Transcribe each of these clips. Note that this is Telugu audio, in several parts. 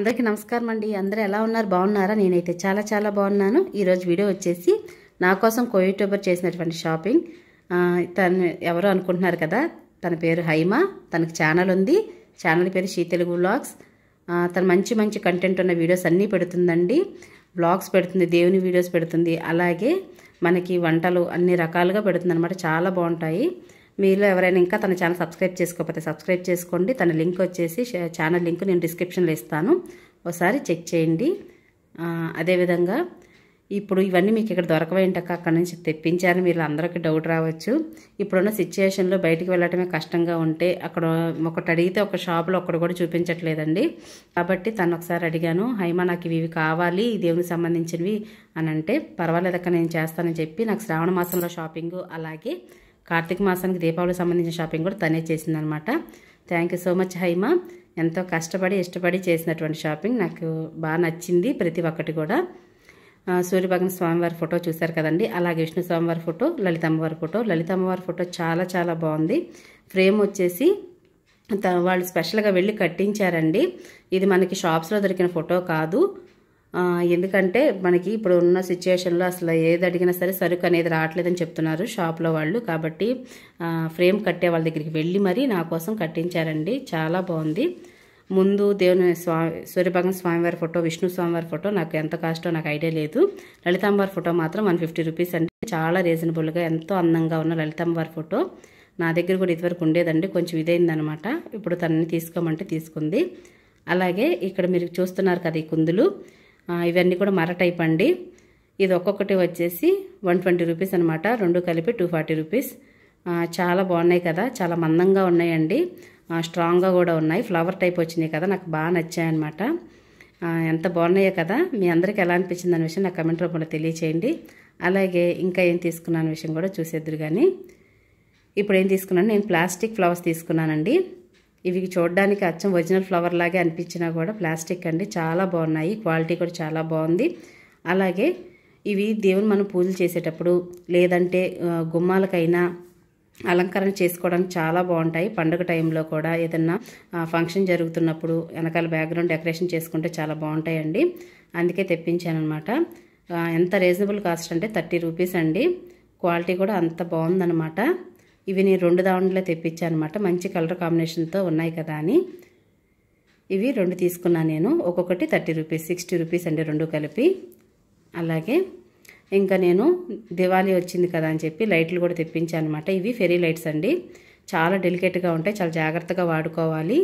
అందరికీ నమస్కారం అండి అందరూ ఎలా ఉన్నారు బాగున్నారా నేనైతే చాలా చాలా బాగున్నాను ఈరోజు వీడియో వచ్చేసి నా కోసం కోయూట్యూబర్ చేసినటువంటి షాపింగ్ తను ఎవరో అనుకుంటున్నారు కదా తన పేరు హైమ తనకు ఛానల్ ఉంది ఛానల్ పేరు షీ తెలుగు వ్లాగ్స్ తను మంచి మంచి కంటెంట్ ఉన్న వీడియోస్ అన్నీ పెడుతుందండి బ్లాగ్స్ పెడుతుంది దేవుని వీడియోస్ పెడుతుంది అలాగే మనకి వంటలు అన్ని రకాలుగా పెడుతుంది చాలా బాగుంటాయి మీలో ఎవరైనా ఇంకా తన ఛానల్ సబ్స్క్రైబ్ చేసుకోకపోతే సబ్స్క్రైబ్ చేసుకోండి తన లింక్ వచ్చేసి ఛానల్ లింక్ నేను డిస్క్రిప్షన్లో ఇస్తాను ఒకసారి చెక్ చేయండి అదేవిధంగా ఇప్పుడు ఇవన్నీ మీకు ఇక్కడ దొరకవేంటక్క అక్కడ నుంచి తెప్పించారని మీరు అందరికీ డౌట్ రావచ్చు ఇప్పుడున్న సిచ్యువేషన్లో బయటికి వెళ్ళటమే కష్టంగా ఉంటే అక్కడ ఒకటి అడిగితే ఒక షాప్లో ఒకటి కూడా చూపించట్లేదండి కాబట్టి తను ఒకసారి అడిగాను హైమా నాకు ఇవి కావాలి దేవునికి సంబంధించినవి అని అంటే పర్వాలేదక్క నేను చేస్తానని చెప్పి నాకు శ్రావణ మాసంలో షాపింగ్ అలాగే కార్తీక మాసానికి దీపావళి సంబంధించిన షాపింగ్ కూడా తనే చేసిందనమాట thank you so much Haima ఎంతో కష్టపడి ఇష్టపడి చేసినటువంటి షాపింగ్ నాకు బాగా నచ్చింది ప్రతి ఒక్కటి కూడా సూర్యభగన్ స్వామివారి ఫోటో చూశారు కదండి అలాగే విష్ణు స్వామివారి ఫోటో లలిత అమ్మవారి ఫోటో లలిత అమ్మవారి ఫోటో చాలా చాలా బాగుంది ఫ్రేమ్ వచ్చేసి వాళ్ళు స్పెషల్గా వెళ్ళి కట్టించారండి ఇది మనకి షాప్స్లో దొరికిన ఫోటో కాదు ఎందుకంటే మనకి ఇప్పుడు ఉన్న సిచ్యుయేషన్లో అసలు ఏది అడిగినా సరే సరుకు అనేది రావట్లేదని చెప్తున్నారు షాప్లో వాళ్ళు కాబట్టి ఫ్రేమ్ కట్టే వాళ్ళ దగ్గరికి వెళ్ళి మరీ నా కోసం కట్టించారండి చాలా బాగుంది ముందు దేవుని స్వామి సూర్యభగం స్వామివారి ఫోటో విష్ణు స్వామివారి ఫోటో నాకు ఎంత కాస్టో నాకు ఐడియా లేదు లలితాంబారి ఫోటో మాత్రం వన్ ఫిఫ్టీ రూపీస్ అంటే చాలా రీజనబుల్గా ఎంతో అందంగా ఉన్న లలితాంబారి ఫోటో నా దగ్గర కూడా ఇదివరకు ఉండేదండి కొంచెం ఇదైందనమాట ఇప్పుడు తనని తీసుకోమంటే తీసుకుంది అలాగే ఇక్కడ మీరు చూస్తున్నారు కదా ఈ కుందులు ఇవన్నీ కూడా మర టైప్ అండి ఇది ఒక్కొక్కటి వచ్చేసి వన్ ట్వంటీ రూపీస్ అనమాట రెండు కలిపి టూ ఫార్టీ రూపీస్ చాలా బాగున్నాయి కదా చాలా మందంగా ఉన్నాయండి స్ట్రాంగ్గా కూడా ఉన్నాయి ఫ్లవర్ టైప్ వచ్చినాయి కదా నాకు బాగా నచ్చాయన్నమాట ఎంత బాగున్నాయో కదా మీ అందరికి ఎలా అనిపించింది అనే విషయం నాకు కమెంట్ రూపంలో తెలియచేయండి అలాగే ఇంకా ఏం తీసుకున్నాను విషయం కూడా చూసేద్దరు కానీ ఇప్పుడు ఏం తీసుకున్నాను నేను ప్లాస్టిక్ ఫ్లవర్స్ తీసుకున్నానండి ఇవి చూడడానికి అచ్చం ఒరిజినల్ ఫ్లవర్ లాగే అనిపించినా కూడా ప్లాస్టిక్ అండి చాలా బాగున్నాయి క్వాలిటీ కూడా చాలా బాగుంది అలాగే ఇవి దేవుని మనం పూజలు చేసేటప్పుడు లేదంటే గుమ్మాలకైనా అలంకరణ చేసుకోవడానికి చాలా బాగుంటాయి పండుగ టైంలో కూడా ఏదన్నా ఫంక్షన్ జరుగుతున్నప్పుడు వెనకాల బ్యాక్గ్రౌండ్ డెకరేషన్ చేసుకుంటే చాలా బాగుంటాయండి అందుకే తెప్పించానమాట ఎంత రీజనబుల్ కాస్ట్ అంటే థర్టీ రూపీస్ అండి క్వాలిటీ కూడా అంత బాగుందనమాట ఇవి నేను రెండు దాంట్లో తెప్పించాను అనమాట మంచి కలర్ కాంబినేషన్తో ఉన్నాయి కదా అని ఇవి రెండు తీసుకున్నాను నేను ఒక్కొక్కటి థర్టీ రూపీస్ సిక్స్టీ రూపీస్ అండి రెండు కలిపి అలాగే ఇంకా నేను దివాళీ వచ్చింది కదా అని చెప్పి లైట్లు కూడా తెప్పించాను అనమాట ఇవి ఫెరీ లైట్స్ అండి చాలా డెలికేట్గా ఉంటాయి చాలా జాగ్రత్తగా వాడుకోవాలి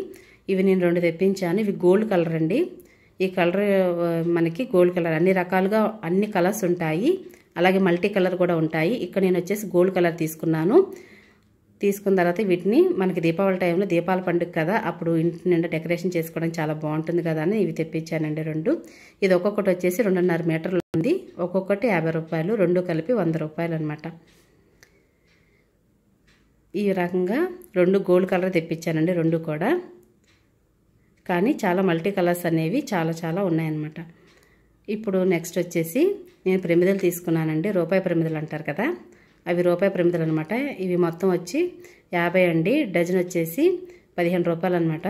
ఇవి నేను రెండు తెప్పించాను ఇవి గోల్డ్ కలర్ అండి ఈ కలర్ మనకి గోల్డ్ కలర్ అన్ని రకాలుగా అన్ని కలర్స్ ఉంటాయి అలాగే మల్టీ కలర్ కూడా ఉంటాయి ఇక్కడ నేను వచ్చేసి గోల్డ్ కలర్ తీసుకున్నాను తీసుకున్న తర్వాత వీటిని మనకి దీపావళి టైంలో దీపాల పండుగ కదా అప్పుడు ఇంటి నిండా డెకరేషన్ చేసుకోవడం చాలా బాగుంటుంది కదా అని ఇవి తెప్పించానండి రెండు ఇది ఒక్కొక్కటి వచ్చేసి రెండున్నర మీటర్లు ఉంది ఒక్కొక్కటి యాభై రూపాయలు రెండు కలిపి వంద రూపాయలు అనమాట ఈ రకంగా రెండు గోల్డ్ కలర్ తెప్పించానండి రెండు కూడా కానీ చాలా మల్టీ కలర్స్ అనేవి చాలా చాలా ఉన్నాయన్నమాట ఇప్పుడు నెక్స్ట్ వచ్చేసి నేను ప్రమిదలు తీసుకున్నానండి రూపాయి ప్రమిదలు అంటారు కదా అవి రూపాయి పరిమితులు అనమాట ఇవి మొత్తం వచ్చి యాభై అండి డజన్ వచ్చేసి పదిహేను రూపాయలు అనమాట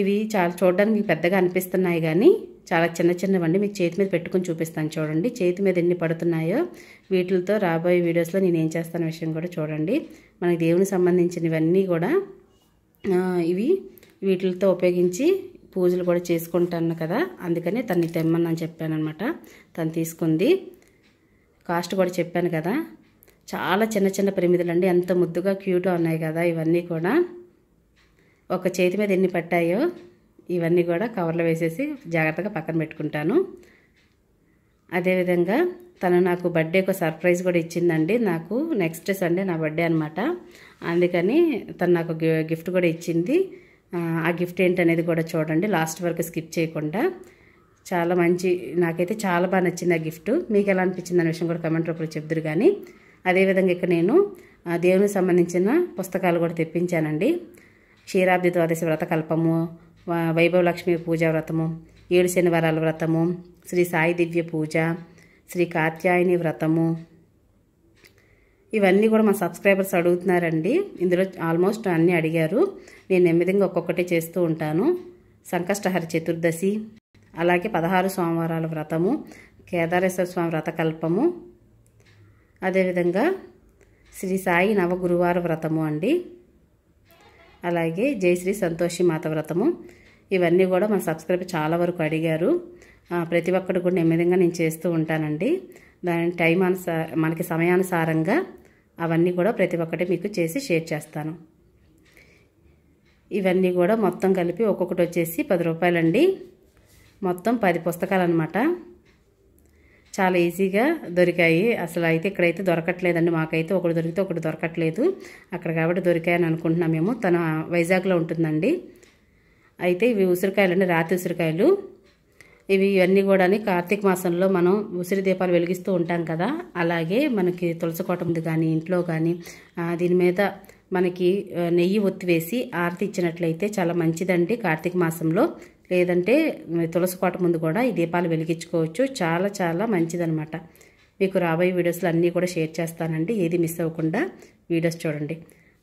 ఇవి చాలా చూడడానికి పెద్దగా అనిపిస్తున్నాయి కానీ చాలా చిన్న చిన్నవండి మీకు చేతి మీద పెట్టుకుని చూపిస్తాను చూడండి చేతి మీద ఎన్ని పడుతున్నాయో వీటితో రాబోయే వీడియోస్లో నేను ఏం చేస్తాను విషయం కూడా చూడండి మనకి దేవునికి సంబంధించినవన్నీ కూడా ఇవి వీటితో ఉపయోగించి పూజలు కూడా చేసుకుంటాను కదా అందుకని తన్ని తెమ్మని అని చెప్పాను అనమాట తను తీసుకుంది కాస్ట్ కూడా చెప్పాను కదా చాలా చిన్న చిన్న ప్రమిదలు అండి ఎంత ముద్దుగా క్యూట్గా ఉన్నాయి కదా ఇవన్నీ కూడా ఒక చేతి మీద ఎన్ని పట్టాయో ఇవన్నీ కూడా కవర్లో వేసేసి జాగ్రత్తగా పక్కన పెట్టుకుంటాను అదేవిధంగా తను నాకు బర్త్డే ఒక సర్ప్రైజ్ కూడా ఇచ్చిందండి నాకు నెక్స్ట్ సండే నా బర్త్డే అనమాట అందుకని తను నాకు గిఫ్ట్ కూడా ఇచ్చింది ఆ గిఫ్ట్ ఏంటనేది కూడా చూడండి లాస్ట్ వరకు స్కిప్ చేయకుండా చాలా మంచి నాకైతే చాలా బాగా నచ్చింది ఆ గిఫ్ట్ మీకు ఎలా అనిపించింది అనే విషయం కూడా కమెంట్ రూపంలో చెప్దురు కానీ అదేవిధంగా ఇక్కడ నేను దేవునికి సంబంధించిన పుస్తకాలు కూడా తెప్పించానండి క్షీరాబ్ది ద్వాదశి వ్రత కల్పము వైభవ లక్ష్మి పూజా వ్రతము ఏడు శనివారాల వ్రతము శ్రీ సాయి దివ్య పూజ శ్రీ కాత్యాయని వ్రతము ఇవన్నీ కూడా మా సబ్స్క్రైబర్స్ అడుగుతున్నారండి ఇందులో ఆల్మోస్ట్ అన్నీ అడిగారు నేను నెమ్మదిగా ఒక్కొక్కటి చేస్తూ ఉంటాను సంకష్టహర చతుర్దశి అలాగే పదహారు సోమవారాల వ్రతము కేదారేశ్వర స్వామి వ్రతకల్పము అదేవిధంగా శ్రీ సాయి నవగురువార వ్రతము అండి అలాగే జయశ్రీ సంతోషి మాత వ్రతము ఇవన్నీ కూడా మన సబ్స్క్రైబ్ చాలా వరకు అడిగారు ప్రతి ఒక్కటి కూడా నెమ్మదిగా నేను చేస్తూ ఉంటానండి దాని టైం అనుసార మనకి సమయానుసారంగా అవన్నీ కూడా ప్రతి ఒక్కటి మీకు చేసి షేర్ చేస్తాను ఇవన్నీ కూడా మొత్తం కలిపి ఒక్కొక్కటి వచ్చేసి పది రూపాయలండి మొత్తం పది పుస్తకాలు అనమాట చాలా ఈజీగా దొరికాయి అసలు అయితే ఇక్కడైతే దొరకట్లేదండి మాకైతే ఒకటి దొరికితే ఒకటి దొరకట్లేదు అక్కడ కాబట్టి దొరికాయని అనుకుంటున్నాం మేము తన వైజాగ్లో ఉంటుందండి అయితే ఇవి ఉసిరికాయలు అండి రాతి ఉసిరికాయలు ఇవి ఇవన్నీ కూడా కార్తీక మాసంలో మనం ఉసిరి దీపాలు వెలిగిస్తూ ఉంటాం కదా అలాగే మనకి తులసికోట ఉంది కానీ ఇంట్లో కానీ దీని మీద మనకి నెయ్యి ఒత్తివేసి ఆరతి ఇచ్చినట్లయితే చాలా మంచిదండి కార్తీక మాసంలో లేదంటే తులసి కోట ముందు కూడా ఈ దీపాలు వెలిగించుకోవచ్చు చాలా చాలా మంచిదనమాట మీకు రాబోయే వీడియోస్లు అన్నీ కూడా షేర్ చేస్తానండి ఏది మిస్ అవ్వకుండా వీడియోస్ చూడండి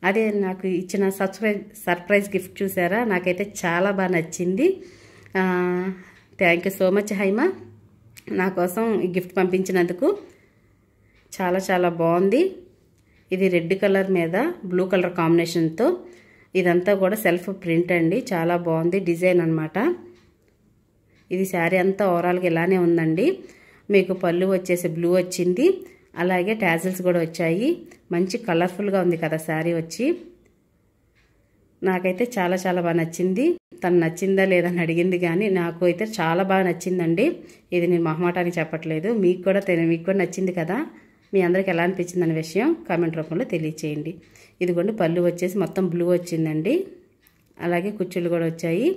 అదే నాకు ఇచ్చిన సబ్స్క్రైజ్ సర్ప్రైజ్ గిఫ్ట్ చూసారా నాకైతే చాలా బాగా నచ్చింది thank you so much Haima నా కోసం ఈ గిఫ్ట్ పంపించినందుకు చాలా చాలా బాగుంది ఇది రెడ్ కలర్ మీద బ్లూ కలర్ కాంబినేషన్తో ఇదంతా కూడా సెల్ఫ్ ప్రింట్ అండి చాలా బాగుంది డిజైన్ అనమాట ఇది శారీ అంతా ఓవరాల్గా ఇలానే ఉందండి మీకు పళ్ళు వచ్చేసి బ్లూ వచ్చింది అలాగే ట్యాజిల్స్ కూడా వచ్చాయి మంచి కలర్ఫుల్గా ఉంది కదా శారీ వచ్చి నాకైతే చాలా చాలా బాగా నచ్చింది తను నచ్చిందా లేదని అడిగింది కానీ నాకు అయితే చాలా బాగా నచ్చిందండి ఇది నేను మొహమాటానికి చెప్పట్లేదు మీకు కూడా మీకు కూడా నచ్చింది కదా మీ అందరికి ఎలా అనిపించింది అనే విషయం కామెంట్ రూపంలో తెలియచేయండి ఇదిగోండి పళ్ళు వచ్చేసి మొత్తం బ్లూ వచ్చిందండి అలాగే కుచ్చులు కూడా వచ్చాయి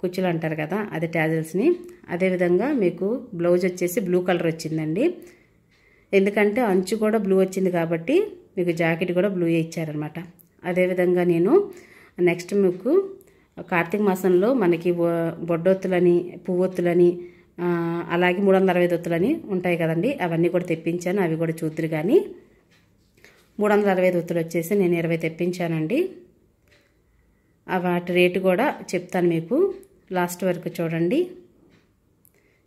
కుచ్చులు అంటారు కదా అది ట్యాజల్స్ని అదేవిధంగా మీకు బ్లౌజ్ వచ్చేసి బ్లూ కలర్ వచ్చిందండి ఎందుకంటే అంచు కూడా బ్లూ వచ్చింది కాబట్టి మీకు జాకెట్ కూడా బ్లూ ఇచ్చారనమాట అదేవిధంగా నేను నెక్స్ట్ మీకు కార్తీక మాసంలో మనకి బొడ్డొత్తులని పువ్వొత్తులని అలాగే మూడు వందల అరవై ఉంటాయి కదండి అవన్నీ కూడా తెప్పించాను అవి కూడా చూద్దరు కానీ మూడు వందల అరవై దుత్తులు వచ్చేసి నేను ఇరవై తెప్పించానండి వాటి రేటు కూడా చెప్తాను మీకు లాస్ట్ వరకు చూడండి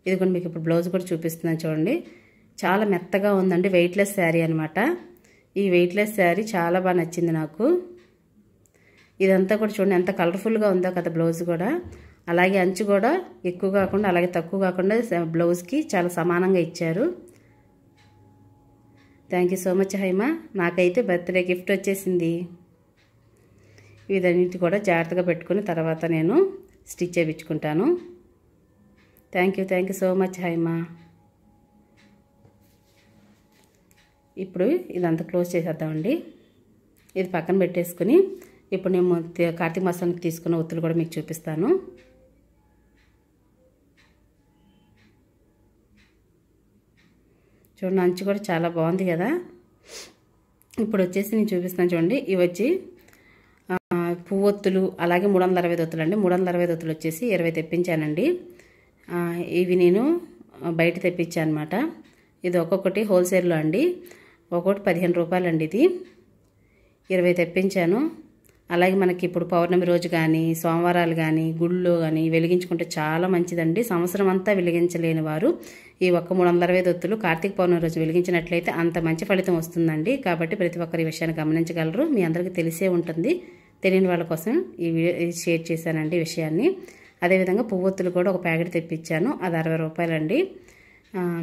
ఇది కూడా మీకు ఇప్పుడు బ్లౌజ్ కూడా చూపిస్తున్నాను చూడండి చాలా మెత్తగా ఉందండి వెయిట్లెస్ శారీ అనమాట ఈ వెయిట్లెస్ శారీ చాలా బాగా నచ్చింది నాకు ఇదంతా కూడా చూడండి ఎంత కలర్ఫుల్గా ఉందో కదా బ్లౌజ్ కూడా అలాగే అంచు కూడా ఎక్కువ కాకుండా అలాగే తక్కువ కాకుండా బ్లౌజ్కి చాలా సమానంగా ఇచ్చారు thank you so much Haima నాకైతే బర్త్డే గిఫ్ట్ వచ్చేసింది ఇదన్నిటి కూడా జాగ్రత్తగా పెట్టుకుని తర్వాత నేను స్టిచ్ చేయించుకుంటాను thank you thank you so much Haima ఇప్పుడు ఇదంతా క్లోజ్ చేసేద్దామండి ఇది పక్కన పెట్టేసుకుని ఇప్పుడు నేను కార్తీక మాసానికి తీసుకున్న ఒత్తులు కూడా మీకు చూపిస్తాను చూడండి అంచు కూడా చాలా బాగుంది కదా ఇప్పుడు వచ్చేసి నేను చూపిస్తాను చూడండి ఇవి వచ్చి పువ్వొత్తులు అలాగే మూడు వందల అరవై దొత్తులు అండి మూడు వందల అరవై దొత్తులు వచ్చేసి ఇరవై తెప్పించానండి ఇవి నేను బయట తెప్పించాను అనమాట ఇది ఒక్కొక్కటి హోల్సేల్లో అండి ఒక్కొక్కటి పదిహేను రూపాయలండి ఇది ఇరవై తెప్పించాను అలాగే మనకి ఇప్పుడు పౌర్ణమి రోజు కానీ సోమవారాలు కానీ గుళ్ళో కానీ వెలిగించుకుంటే చాలా మంచిదండి సంవత్సరం అంతా వెలిగించలేని వారు ఈ ఒక్క మూడు వందల అరవై దొత్తులు కార్తీక పౌర్ణమి రోజు వెలిగించినట్లయితే అంత మంచి ఫలితం వస్తుందండి కాబట్టి ప్రతి ఒక్కరు ఈ విషయాన్ని గమనించగలరు మీ అందరికీ తెలిసే ఉంటుంది తెలియని వాళ్ళ కోసం ఈ వీడియో షేర్ చేశానండి ఈ విషయాన్ని అదేవిధంగా పువ్వొత్తులు కూడా ఒక ప్యాకెట్ తెప్పించాను అది అరవై రూపాయలండి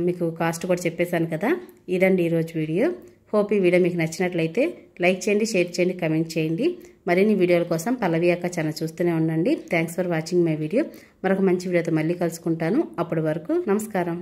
మీకు కాస్ట్ కూడా చెప్పేశాను కదా ఇదండి ఈరోజు వీడియో హోప్ ఈ వీడియో మీకు నచ్చినట్లయితే లైక్ చేయండి షేర్ చేయండి కమెంట్ చేయండి మరిన్ని వీడియోల కోసం పల్లవి అక్క ఛానల్ చూస్తూనే ఉండండి thanks for watching my video మరొక మంచి వీడియోతో మళ్ళీ కలుసుకుంటాను అప్పటి వరకు నమస్కారం